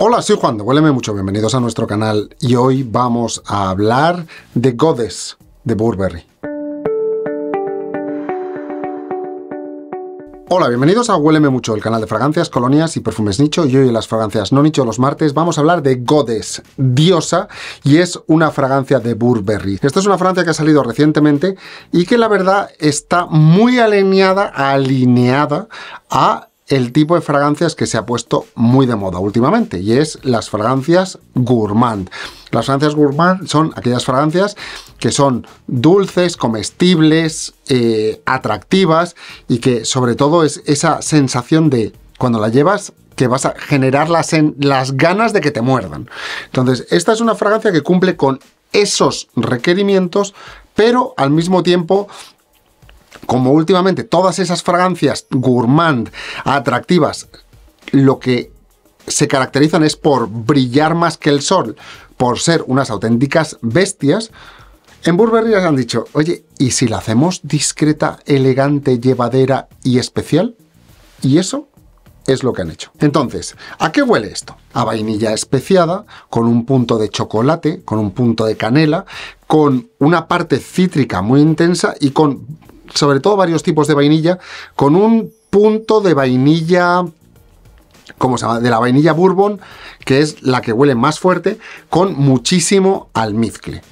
Hola, soy Juan de Mucho, bienvenidos a nuestro canal y hoy vamos a hablar de Goddess de Burberry. Hola, bienvenidos a Huéleme Mucho, el canal de fragancias, colonias y perfumes nicho. Y hoy en las fragancias no nicho los martes vamos a hablar de Goddess, diosa, y es una fragancia de Burberry. Esta es una fragancia que ha salido recientemente y que la verdad está muy alineada, alineada a el tipo de fragancias que se ha puesto muy de moda últimamente y es las fragancias gourmand. Las fragancias gourmand son aquellas fragancias que son dulces, comestibles, eh, atractivas y que sobre todo es esa sensación de cuando la llevas que vas a generar las, las ganas de que te muerdan. Entonces, esta es una fragancia que cumple con esos requerimientos, pero al mismo tiempo como últimamente todas esas fragancias gourmand, atractivas, lo que se caracterizan es por brillar más que el sol, por ser unas auténticas bestias, en Burberry han dicho, oye, ¿y si la hacemos discreta, elegante, llevadera y especial? Y eso es lo que han hecho. Entonces, ¿a qué huele esto? A vainilla especiada, con un punto de chocolate, con un punto de canela, con una parte cítrica muy intensa y con sobre todo varios tipos de vainilla, con un punto de vainilla ¿cómo se llama? De la vainilla bourbon, que es la que huele más fuerte, con muchísimo almizcle.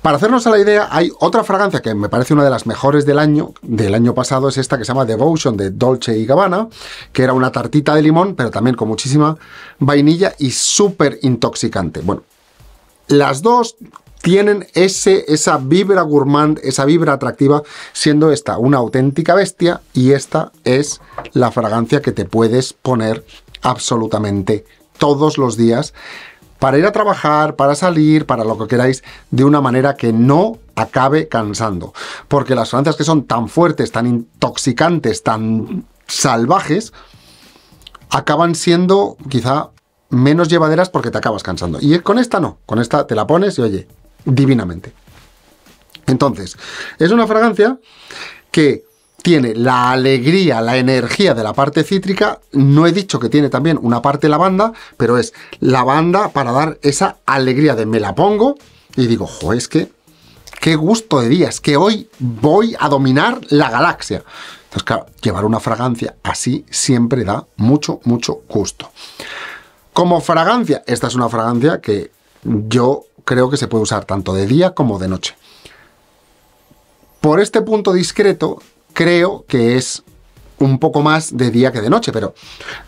Para hacernos a la idea, hay otra fragancia que me parece una de las mejores del año, del año pasado, es esta que se llama Devotion de Dolce y Gabbana, que era una tartita de limón, pero también con muchísima vainilla y súper intoxicante. Bueno, las dos tienen ese, esa vibra gourmand, esa vibra atractiva, siendo esta una auténtica bestia y esta es la fragancia que te puedes poner absolutamente todos los días para ir a trabajar, para salir, para lo que queráis, de una manera que no acabe cansando. Porque las fragancias que son tan fuertes, tan intoxicantes, tan salvajes, acaban siendo quizá menos llevaderas porque te acabas cansando. Y con esta no, con esta te la pones y oye, divinamente. Entonces, es una fragancia que tiene la alegría, la energía de la parte cítrica. No he dicho que tiene también una parte lavanda, pero es lavanda para dar esa alegría de me la pongo y digo, jo, es que qué gusto de días, que hoy voy a dominar la galaxia. Entonces, claro, llevar una fragancia así siempre da mucho, mucho gusto. Como fragancia, esta es una fragancia que yo creo que se puede usar tanto de día como de noche. Por este punto discreto, creo que es un poco más de día que de noche, pero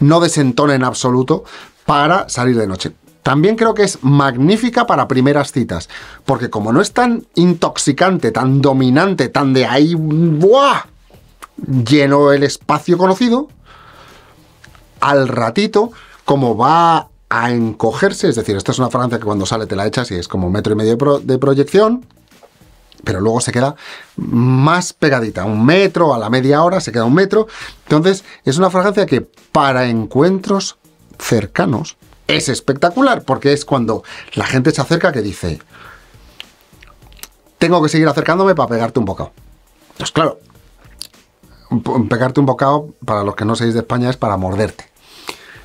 no desentona en absoluto para salir de noche. También creo que es magnífica para primeras citas, porque como no es tan intoxicante, tan dominante, tan de ahí, ¡buah! lleno el espacio conocido, al ratito, como va a encogerse, es decir, esta es una fragancia que cuando sale te la echas y es como metro y medio de, proyección, pero luego se queda más pegadita, un metro, a la media hora se queda un metro. Entonces, es una fragancia que para encuentros cercanos es espectacular, porque es cuando la gente se acerca que dice, tengo que seguir acercándome para pegarte un bocado. Pues claro, pegarte un bocado, para los que no seáis de España, es para morderte.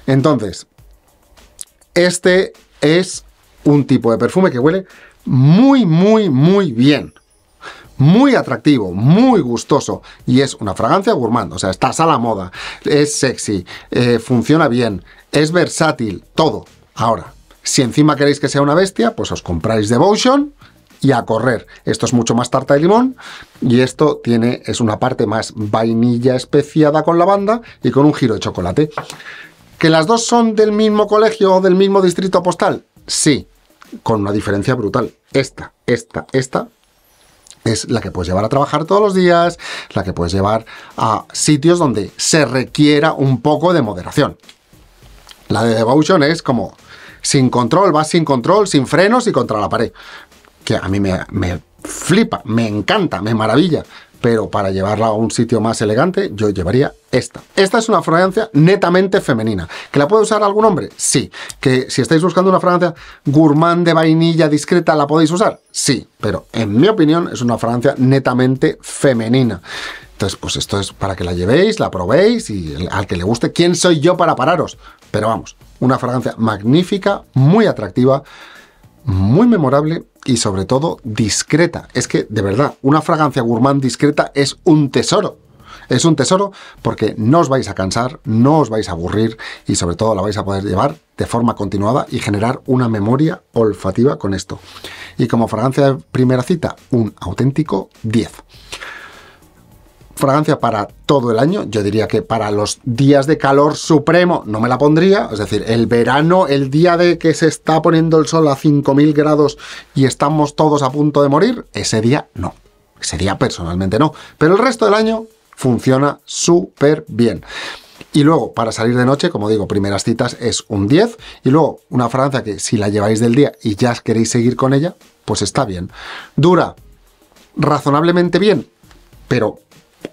Entonces, este es un tipo de perfume que huele muy, muy, muy bien. Muy atractivo, muy gustoso y es una fragancia gourmand, o sea, estás a la moda, es sexy, eh, funciona bien, es versátil, todo. Ahora, si encima queréis que sea una bestia, pues os compráis Devotion y a correr. Esto es mucho más tarta de limón y esto tiene, es una parte más vainilla especiada con lavanda y con un giro de chocolate. ¿Que las dos son del mismo colegio o del mismo distrito postal? Sí, con una diferencia brutal. Esta, esta, esta es la que puedes llevar a trabajar todos los días, la que puedes llevar a sitios donde se requiera un poco de moderación. La de Devotion es como sin control, vas sin control, sin frenos y contra la pared. Que a mí me, me flipa, me encanta, me maravilla pero para llevarla a un sitio más elegante yo llevaría esta. Esta es una fragancia netamente femenina. ¿Que la puede usar algún hombre? Sí. ¿Que si estáis buscando una fragancia gourmand de vainilla discreta la podéis usar? Sí. Pero en mi opinión es una fragancia netamente femenina. Entonces, pues esto es para que la llevéis, la probéis y al que le guste, ¿quién soy yo para pararos? Pero vamos, una fragancia magnífica, muy atractiva, muy memorable y sobre todo discreta. Es que, de verdad, una fragancia gourmand discreta es un tesoro. Es un tesoro porque no os vais a cansar, no os vais a aburrir y sobre todo la vais a poder llevar de forma continuada y generar una memoria olfativa con esto. Y como fragancia de primera cita, un auténtico 10 fragancia para todo el año. Yo diría que para los días de calor supremo no me la pondría. Es decir, el verano, el día de que se está poniendo el sol a 5.000 grados y estamos todos a punto de morir, ese día no. Ese día personalmente no. Pero el resto del año funciona súper bien. Y luego, para salir de noche, como digo, primeras citas es un 10. Y luego, una fragancia que si la lleváis del día y ya queréis seguir con ella, pues está bien. Dura razonablemente bien, pero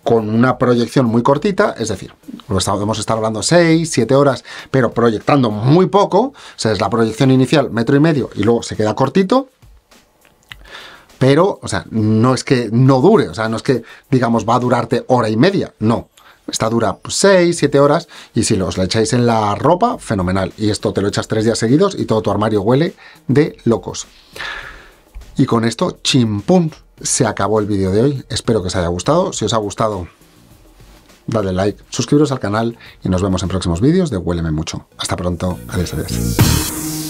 con una proyección muy cortita, es decir, podemos estar hablando 6, 7 horas, pero proyectando muy poco, o sea, es la proyección inicial, metro y medio, y luego se queda cortito, pero, o sea, no es que no dure, o sea, no es que, digamos, va a durarte hora y media, no. Esta dura 6, pues, 7 horas y si los la echáis en la ropa, fenomenal. Y esto te lo echas 3 días seguidos y todo tu armario huele de locos. Y con esto, chimpum, se acabó el vídeo de hoy. Espero que os haya gustado. Si os ha gustado, dadle like, suscribiros al canal y nos vemos en próximos vídeos de Mucho. Hasta pronto. Adiós, adiós.